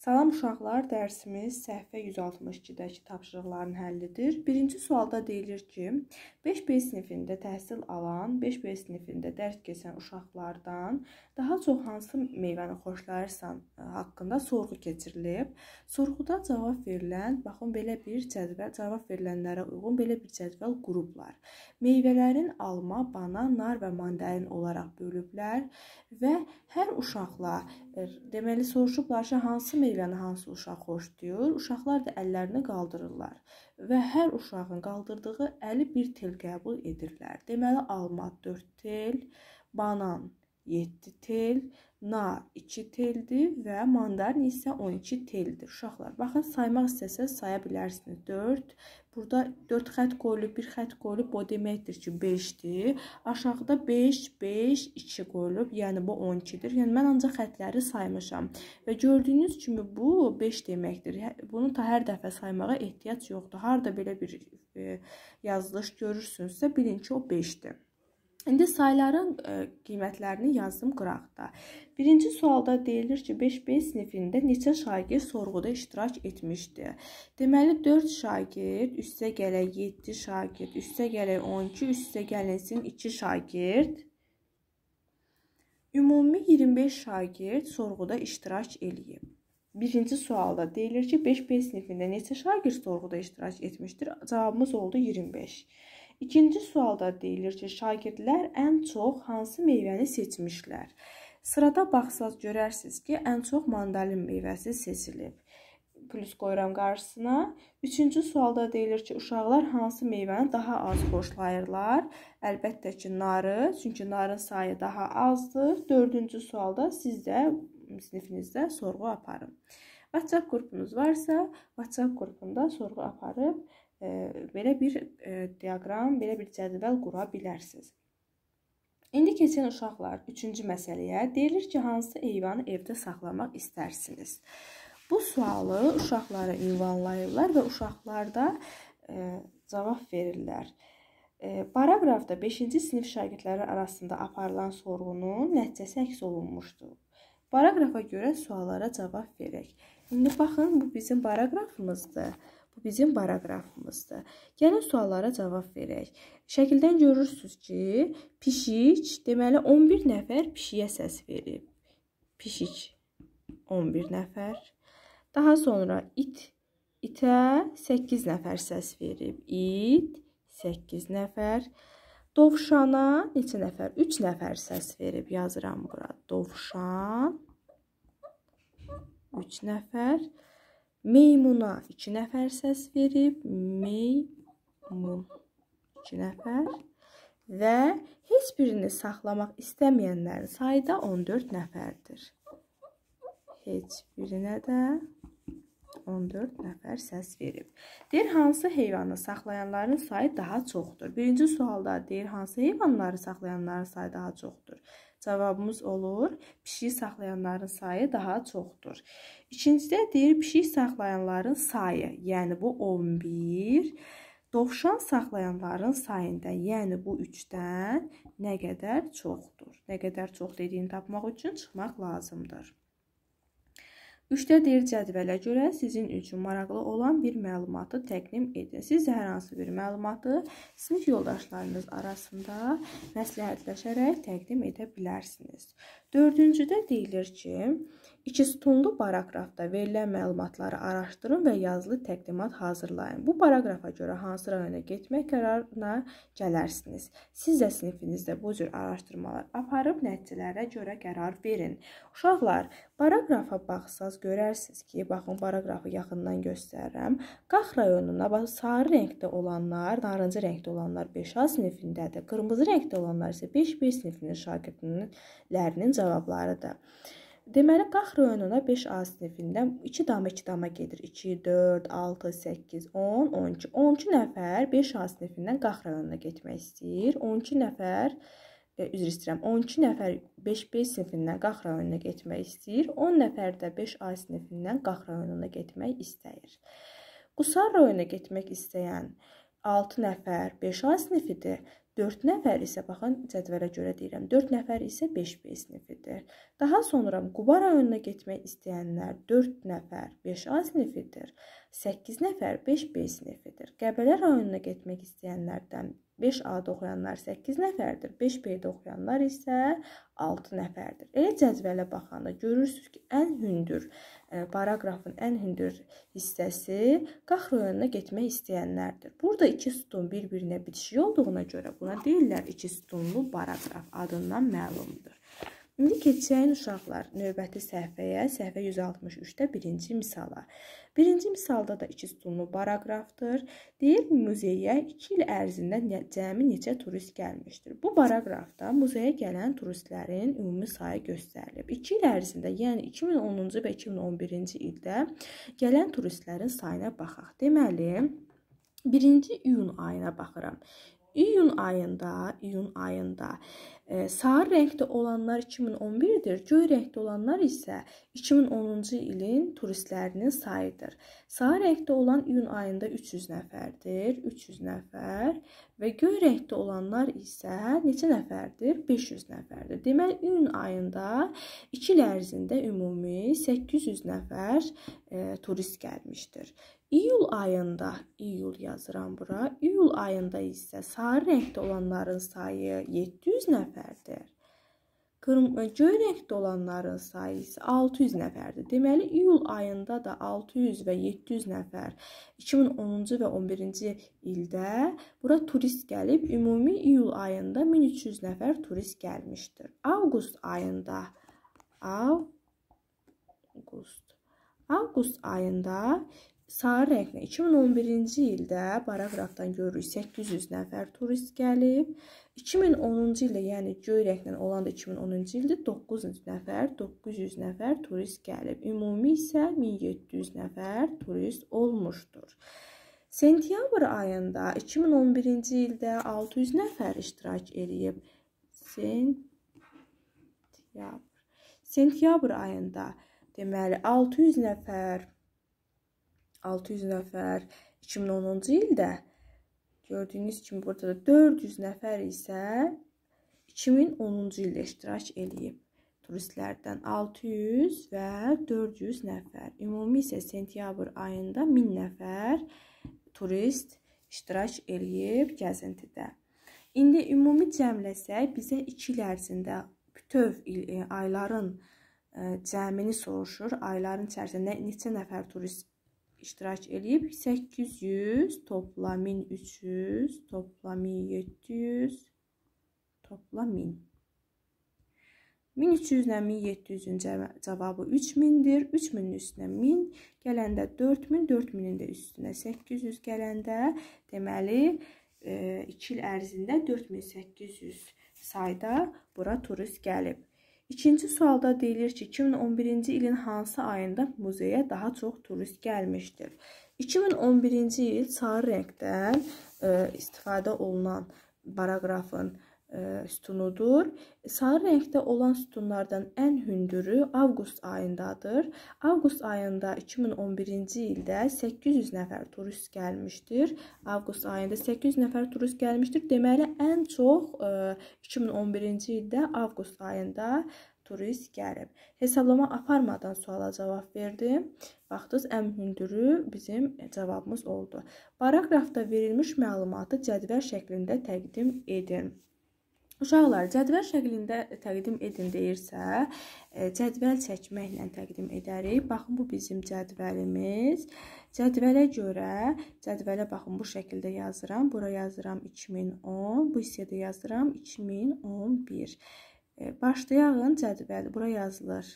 Salam uşaqlar, dərsimiz səhifə 162-dəki tapşırıqların həllidir. Birinci sualda deyilir ki, 5B sinifində təhsil alan, 5B sinifində dərs keçən uşaqlardan daha çox hansı meyvəni xoşlayırsan e, haqqında sorğu keçirilib. Sorğuda cavab verilən, baxın belə bir cədvəl, cavab verilənlərə uyğun belə bir cədvəl qruplar. Meyvələrin alma, banan, nar və mandarin olaraq bölüblər və Hər uşaqla e, deməli soruşublar ki, hansı meyvəni hansı uşaq xoşlayır? Uşaqlar da əllərini qaldırırlar və hər uşağın qaldırdığı əli bir tel qəbul edirlər. Deməli alma 4 tel, banan 7 tel, nar 2 teldir və mandarin isə 12 teldir. Uşaqlar, baxın saymaq istəsəz saya bilərsiniz. 4. Burada 4 xətt qoyulub, 1 xətt qoyulub, o deməkdir ki, 5-dir. Aşağıda 5, 5, 2 qoyulub, yəni bu 12-dir. Yəni mən ancaq xəttləri saymışam. Və gördüyünüz kimi bu 5 deməkdir. Hə, bunu ta hər dəfə saymağa ehtiyac yoxdur. Harda belə bir e, yazılış görürsünüzsə, bilin ki, o 5-dir. İndi sayların e, qiymətlərini yazdım qıraqda. Birinci sualda deyilir ki, 5B sinifində neçə şagird sorğuda iştirak etmişdi? Deməli, 4 şagird, üstə gələk 7 şagird, üstə gələk 12, üstə gəlinsin 2 şagird. Ümumi 25 şagird sorğuda iştirak eləyib. Birinci sualda deyilir ki, 5B sinifində neçə şagird sorğuda iştirak etmişdir? Cavabımız oldu 25. 25. İkinci sualda deyilir ki, şagirdlər ən çox hansı meyvəni seçmişlər? Sırada baxsaz görərsiniz ki, ən çox mandalin meyvəsi seçilib. Plus qoyuram qarşısına. Üçüncü sualda deyilir ki, uşaqlar hansı meyvəni daha az xoşlayırlar? Əlbəttə ki, narı, çünki narın sayı daha azdır. Dördüncü sualda siz də sinifinizdə sorğu aparın. WhatsApp qrupunuz varsa, WhatsApp qrupunda sorğu aparıb belə bir diaqram, belə bir cədvəl qura bilərsiniz. İndi keçən uşaqlar, üçüncü məsələyə deyilir ki, hansı heyvanı evdə saxlamaq istərsiniz? Bu sualı uşaqlara ünvanlayırlar və uşaqlar da e, cavab verirlər. E, Paragrafda 5-ci sinif şagirdləri arasında aparılan sorğunun nəticəsi əks olunmuşdur. Paragrafa görə suallara cavab verək. İndi baxın, bu bizim paragrafımızdır. Bu bizim paraqrafımızdır. Gəlin suallara cavab verək. Şəkildən görürsüz ki, pişik, deməli 11 nəfər pişiyə səs verib. Pişik 11 nəfər. Daha sonra it itə 8 nəfər səs verib. İt 8 nəfər. Dovşana neçə nəfər? 3 nəfər səs verib. Yazıram bura. Dovşan 3 nəfər. Meymuna 2 nəfər səs verib. Meymun 2 nəfər. Və heç birini saxlamaq istəməyənlərin sayı da 14 nəfərdir. Heç birinə də 14 nəfər səs verib. Deyir, hansı heyvanı saxlayanların sayı daha çoxdur? Birinci sualda deyir, hansı heyvanları saxlayanların sayı daha çoxdur? Cavabımız olur, pişik saxlayanların sayı daha çoxdur. İkincidə deyir, pişik saxlayanların sayı, yəni bu 11. Dovşan saxlayanların sayında, yəni bu 3-dən nə qədər çoxdur? Nə qədər çox dediyini tapmaq üçün çıxmaq lazımdır. Üçdə deyir cədvələ görə sizin üçün maraqlı olan bir məlumatı təqdim edin. Siz hər hansı bir məlumatı sinif yoldaşlarınız arasında məsləhətləşərək təqdim edə bilərsiniz. Dördüncüdə deyilir ki, 2 sütunlu paraqrafda verilən məlumatları araşdırın və yazılı təqdimat hazırlayın. Bu paraqrafa görə hansı rayona getmək qərarına gələrsiniz. Siz də sinifinizdə bu cür araşdırmalar aparıb nəticələrə görə qərar verin. Uşaqlar, paraqrafa baxsaz görərsiniz ki, baxın paraqrafı yaxından göstərirəm. Qax rayonuna bax sarı rəngdə olanlar, narıncı rəngdə olanlar 5A sinifindədir. Qırmızı rəngdə olanlar isə 5B sinifinin şagirdlərinin cavablarıdır. Deməli, Qax rayonuna 5A sinifindən 2 dama 2 dama gedir. 2, 4, 6, 8, 10, 12. 12 nəfər 5A sinifindən Qax rayonuna getmək istəyir. 12 nəfər, e, üzr istəyirəm, 12 nəfər 5B sinifindən Qax rayonuna getmək istəyir. 10 nəfər də 5A sinifindən Qax rayonuna getmək istəyir. Qusar rayonuna getmək istəyən 6 nəfər 5A sinifidir. 4 nəfər isə baxın cədvələ görə deyirəm. 4 nəfər isə 5B sinifidir. Daha sonra Quba rayonuna getmək istəyənlər 4 nəfər 5A sinifidir. 8 nəfər 5B sinifidir. Qəbələ rayonuna getmək istəyənlərdən 5A-da oxuyanlar 8 nəfərdir, 5B-də oxuyanlar isə 6 nəfərdir. Elə cədvələ baxanda görürsüz ki, ən hündür e, paraqrafın ən hündür hissəsi Qax rayonuna getmək istəyənlərdir. Burada iki sütun bir-birinə bitişik olduğuna görə buna deyirlər iki sütunlu paraqraf adından məlumdur. İndi keçək uşaqlar növbəti səhifəyə, səhifə 163-də birinci misala. Birinci misalda da iki sütunlu paraqrafdır. Deyir muzeyə 2 il ərzində cəmi neçə turist gəlmişdir. Bu paraqrafda muzeyə gələn turistlərin ümumi sayı göstərilib. 2 il ərzində, yəni 2010-cu və 2011-ci ildə gələn turistlərin sayına baxaq. Deməli, 1-ci iyun ayına baxıram. İyun ayında, iyun ayında Sarı rəngdə olanlar 2011-dir, göy rəngdə olanlar isə 2010-cu ilin turistlərinin sayıdır. Sarı rəngdə olan iyun ayında 300 nəfərdir, 300 nəfər Və göy rəngdə olanlar isə neçə nəfərdir? 500 nəfərdir. Deməli, iyun ayında 2 il ərzində ümumi 800 nəfər e, turist gəlmişdir. İyul ayında, iyul yazıram bura, iyul ayında isə sarı rəngdə olanların sayı 700 nəfərdir. E, Göyrək dolanların sayı isə 600 nəfərdir. Deməli, iyul ayında da 600 və 700 nəfər 2010-cu və 11-ci ildə bura turist gəlib, ümumi iyul ayında 1300 nəfər turist gəlmişdir. Avqust ayında avqust avqust ayında Sarı rənglə 2011-ci ildə Baravraqdan görürük 800 nəfər turist gəlib. 2010-cu ildə, yəni göy rənglə olan da 2010-cu ildə 900 nəfər, 900 nəfər turist gəlib. Ümumi isə 1700 nəfər turist olmuşdur. Sentyabr ayında 2011-ci ildə 600 nəfər iştirak edib. Sentyabr Sentyabr ayında deməli 600 nəfər 600 nəfər 2010-cu ildə gördüyünüz kimi burada da 400 nəfər isə 2010-cu ildə iştirak eləyib turistlərdən 600 və 400 nəfər. Ümumi isə sentyabr ayında 1000 nəfər turist iştirak eləyib gəzintidə. İndi ümumi cəmləsək bizə 2 il ərzində bütöv il e, ayların e, cəmini soruşur. Ayların içərisində neçə nəfər turist iştirak edib 800 topla 1300 topla 1700 topla 1000. 1300 ilə 1700-ün cavabı 3000-dir. 3000-in üstünə 1000 gələndə 4000, 4000-in də üstünə 800 gələndə deməli 2 e, il ərzində 4800 sayda bura turist gəlib. İkinci sualda deyilir ki, 2011-ci ilin hansı ayında muzeyə daha çox turist gəlmişdir? 2011-ci il sarı rəngdən ə, e, istifadə olunan paraqrafın E, sütunudur. Sarı rəngdə olan sütunlardan ən hündürü avqust ayındadır. Avqust ayında 2011-ci ildə 800 nəfər turist gəlmişdir. Avqust ayında 800 nəfər turist gəlmişdir. Deməli, ən çox 2011-ci e, ildə avqust ayında turist gəlib. Hesablama aparmadan suala cavab verdim. Baxdınız, ən hündürü bizim cavabımız oldu. Paraqrafda verilmiş məlumatı cədvəl şəklində təqdim edin. Uşaqlar, cədvəl şəklində təqdim edin deyirsə, e, cədvəl çəkməklə təqdim edərik. Baxın, bu bizim cədvəlimiz. Cədvələ görə, cədvələ baxın, bu şəkildə yazıram. Bura yazıram 2010, bu hissədə yazıram 2011. E, başlayağın cədvəl, bura yazılır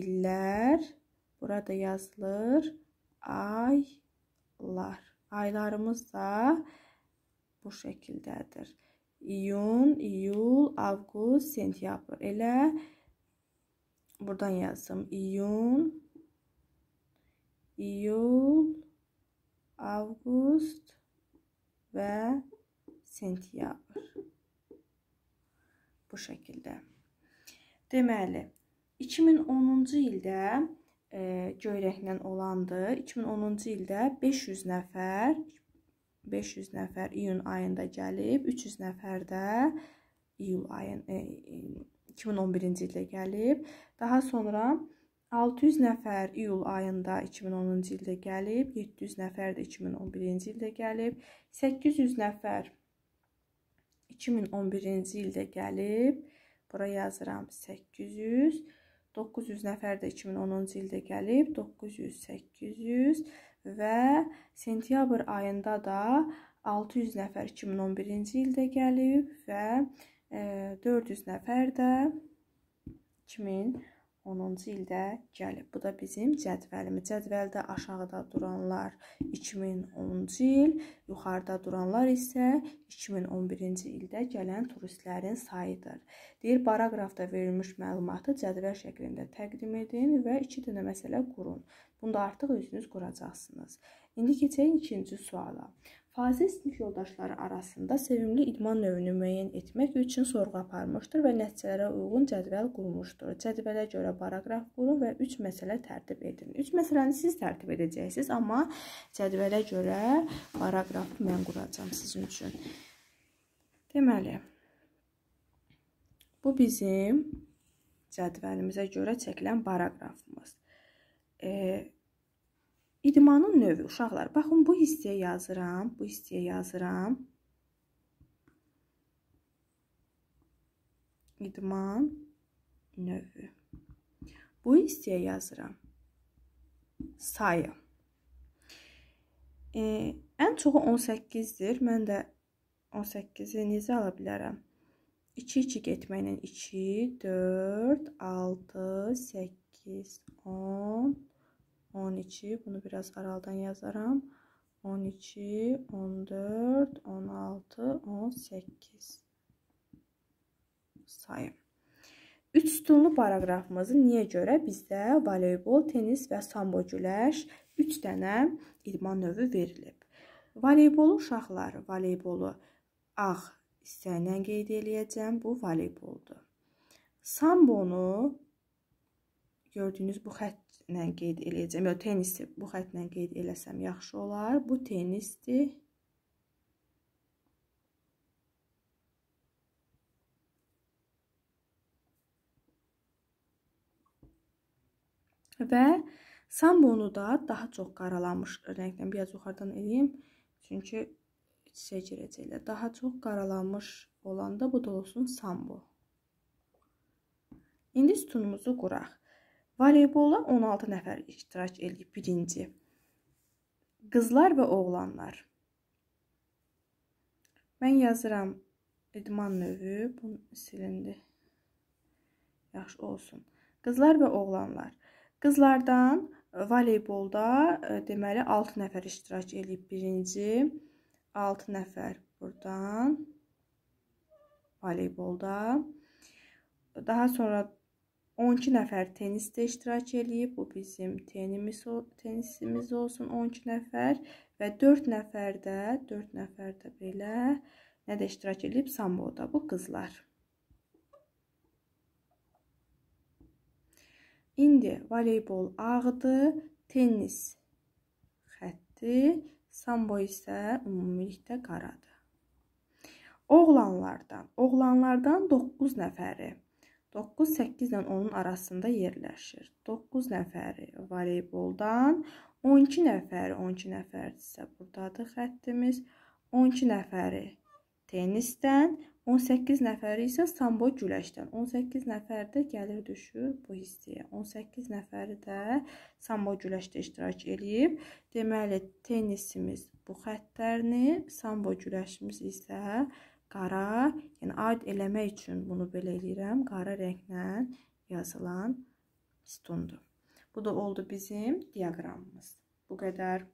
illər, burada yazılır aylar. Aylarımız da bu şəkildədir iyun, iyul, avqust, sentyabr. Elə buradan yazsam iyun, iyul, avqust və sentyabr. Bu şəkildə. Deməli, 2010-cu ildə e, göyrəklə olandı. 2010-cu ildə 500 nəfər 500 nəfər iyun ayında gəlib, 300 nəfər də iyul ayın e, 2011-ci e, ildə gəlib. Daha sonra 600 nəfər iyul ayında 2010-cu ildə gəlib, 700 nəfər də 2011-ci ildə gəlib, 800 nəfər 2011-ci ildə gəlib. Bura yazıram 800, 900 nəfər də 2010-cu ildə gəlib, 900, 800 və sentyabr ayında da 600 nəfər 2011-ci ildə gəlib və 400 e, nəfər də 2000 10-cu ildə gəlib. Bu da bizim cədvəlimiz. Cədvəldə aşağıda duranlar 2010-cu il, yuxarıda duranlar isə 2011-ci ildə gələn turistlərin sayıdır. Deyir, paraqrafda verilmiş məlumatı cədvəl şəklində təqdim edin və 2 dənə məsələ qurun. Bunda artıq özünüz quracaqsınız. İndi keçək ikinci suala. Fazil sinif yoldaşları arasında sevimli idman növünü müəyyən etmək üçün sorğu aparmışdır və nəticələrə uyğun cədvəl qurmuşdur. Cədvələ görə paraqraf qurun və 3 məsələ tərtib edin. 3 məsələni siz tərtib edəcəksiniz, amma cədvələ görə paraqrafı mən quracağam sizin üçün. Deməli, bu bizim cədvəlimizə görə çəkilən paraqrafımız. E, İdmanın növü uşaqlar. Baxın bu hissəyə yazıram, bu hissəyə yazıram. İdman növü. Bu hissəyə yazıram. Sayı. E, ən çoxu 18-dir. Mən də 18-i necə ala bilərəm? 2-2 getməklə 2, 4, 6, 8, 10, 11. 12 bunu biraz araldan yazaram 12 14 16 18 sayım 3 sütunlu paraqrafımızı niyə görə bizdə voleybol, tennis və sambo güləş 3 dənə idman növü verilib. Voleybolu uşaqlar, voleybolu ağ hissəylə qeyd eləyəcəm. Bu voleyboldur. Sambonu gördüyünüz bu xəttlə qeyd eləyəcəm. Yox, tenisi bu xəttlə qeyd eləsəm yaxşı olar. Bu tenisdir. Və sambonu da daha çox qaralanmış rəngdən biraz yuxarıdan eləyim. Çünki içə girəcəklər. Daha çox qaralanmış olanda bu da olsun sambo. İndi sütunumuzu quraq. Voleybola 16 nəfər iştirak edib. Birinci. Qızlar və oğlanlar. Mən yazıram idman növü, bu silindi. Yaxşı olsun. Qızlar və oğlanlar. Qızlardan voleybolda e, deməli 6 nəfər iştirak edib. Birinci 6 nəfər burdan voleybolda. Daha sonra 12 nəfər tennisdə iştirak eləyib. Bu bizim tenimiz, tenisimiz olsun 12 nəfər və 4 nəfər də, 4 nəfər də belə nədə iştirak eləyib samboda bu qızlar. İndi voleybol ağdır, tennis xətti, sambo isə ümumilikdə qaradır. Oğlanlardan, oğlanlardan 9 nəfəri 9-8 ilə 10-un arasında yerləşir. 9 nəfəri voleyboldan, 12 nəfəri, 12 nəfərdirsə burdadır xəttimiz. 12 nəfəri tennisdən, 18 nəfəri isə sambo güləşdən. 18 nəfər də gəlir düşür bu hissəyə. 18 nəfəri də sambo güləşdə iştirak eləyib. Deməli, tennisimiz bu xəttlərini, sambo güləşimiz isə qara, yəni aid eləmək üçün bunu belə eləyirəm. Qara rənglə yazılan sütundur. Bu da oldu bizim diaqramımız. Bu qədər.